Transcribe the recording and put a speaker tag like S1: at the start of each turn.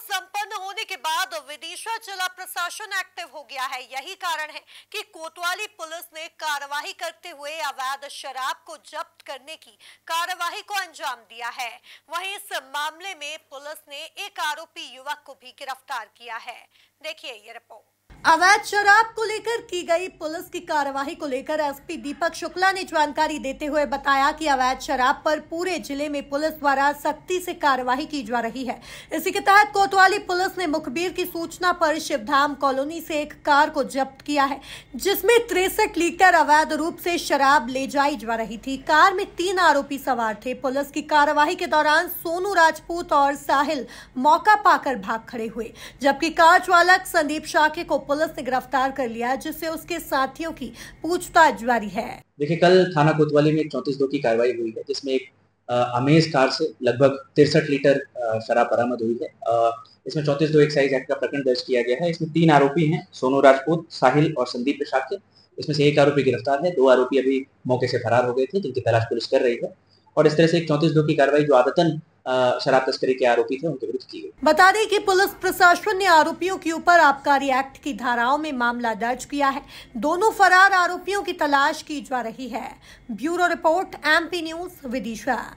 S1: संपन्न होने के बाद विदिशा जिला प्रशासन एक्टिव हो गया है यही कारण है कि कोतवाली पुलिस ने कार्यवाही करते हुए अवैध शराब को जब्त करने की कार्यवाही को अंजाम दिया है वहीं इस मामले में पुलिस ने एक आरोपी युवक को भी गिरफ्तार किया है देखिए ये रिपोर्ट अवैध शराब को लेकर की गई पुलिस की कार्यवाही को लेकर एसपी दीपक शुक्ला ने जानकारी देते हुए बताया कि अवैध शराब पर पूरे जिले में पुलिस द्वारा सख्ती से कार्यवाही की जा रही है इसी के तहत कोतवाली पुलिस ने मुखबिर की सूचना पर शिवधाम कॉलोनी से एक कार को जब्त किया है जिसमें तिरसठ लीटर अवैध रूप से शराब ले जाई जा रही थी कार में तीन आरोपी सवार थे पुलिस की कार्यवाही के दौरान सोनू राजपूत और साहिल मौका पाकर भाग खड़े हुए जबकि कार चालक संदीप शाखे को पुलिस ने गिरफ्तार कर लिया जिससे उसके साथियों की पूछताछ जारी है
S2: देखिए कल थाना कोतवाली में चौतीस दो की कार्रवाई हुई है जिसमें एक अमेज कार से लगभग तिरसठ लीटर शराब बरामद हुई है आ, इसमें चौतीस दो एक्साइज एक्ट का प्रकरण दर्ज किया गया है इसमें तीन आरोपी हैं सोनू राजपूत साहिल और संदीप प्रसाद के इसमें से एक आरोपी गिरफ्तार है दो आरोपी अभी मौके से फरार हो गए थे जिनकी तलाश पुलिस कर रही है और इस तरह से एक चौंतीस दो की कार्रवाई जो आदतन शराब तस्करी के आरोपी थे उनके विरुद्ध की गई
S1: बता दें कि पुलिस प्रशासन ने आरोपियों के ऊपर आबकारी एक्ट की धाराओं में मामला दर्ज किया है दोनों फरार आरोपियों की तलाश की जा रही है bureau report M news Vidisha